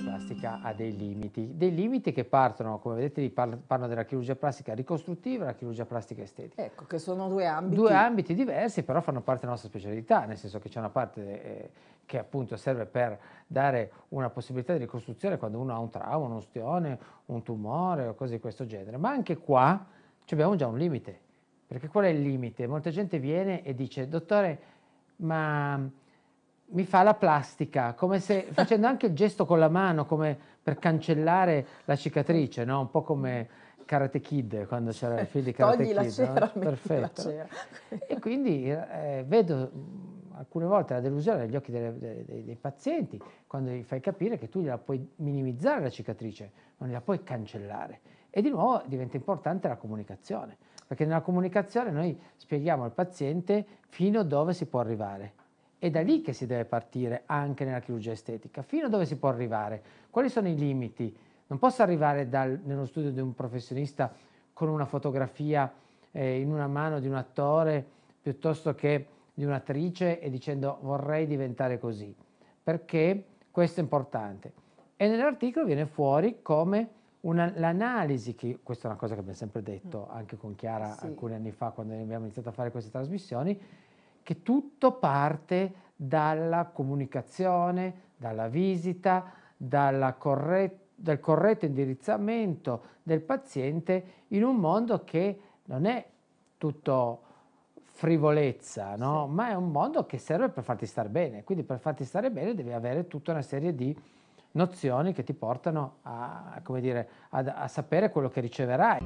plastica ha dei limiti, dei limiti che partono, come vedete, parlano della chirurgia plastica ricostruttiva e della chirurgia plastica estetica. Ecco, che sono due ambiti. Due ambiti diversi, però fanno parte della nostra specialità, nel senso che c'è una parte eh, che appunto serve per dare una possibilità di ricostruzione quando uno ha un trauma, un ustione, un tumore o cose di questo genere, ma anche qua abbiamo già un limite, perché qual è il limite? Molta gente viene e dice, dottore, ma mi fa la plastica, come se facendo anche il gesto con la mano come per cancellare la cicatrice, no? un po' come Karate Kid quando c'era il film di Karate Togli Kid. La cera, no? Perfetto. La cera. e quindi eh, vedo mm, alcune volte la delusione negli occhi delle, dei, dei, dei, pazienti quando gli fai capire che tu gliela puoi minimizzare la cicatrice, non gliela puoi cancellare. E di nuovo diventa importante la comunicazione, perché nella comunicazione noi spieghiamo al paziente fino a dove si può arrivare è da lì che si deve partire anche nella chirurgia estetica. Fino a dove si può arrivare? Quali sono i limiti? Non posso arrivare dal, nello studio di un professionista con una fotografia eh, in una mano di un attore piuttosto che di un'attrice e dicendo vorrei diventare così, perché questo è importante. E nell'articolo viene fuori come l'analisi, che questa è una cosa che abbiamo sempre detto mm. anche con Chiara sì. alcuni anni fa quando abbiamo iniziato a fare queste trasmissioni, che tutto parte dalla comunicazione, dalla visita, dalla corret dal corretto indirizzamento del paziente in un mondo che non è tutto frivolezza, no? sì. ma è un mondo che serve per farti stare bene, quindi per farti stare bene devi avere tutta una serie di nozioni che ti portano a, a, dire, a, a sapere quello che riceverai.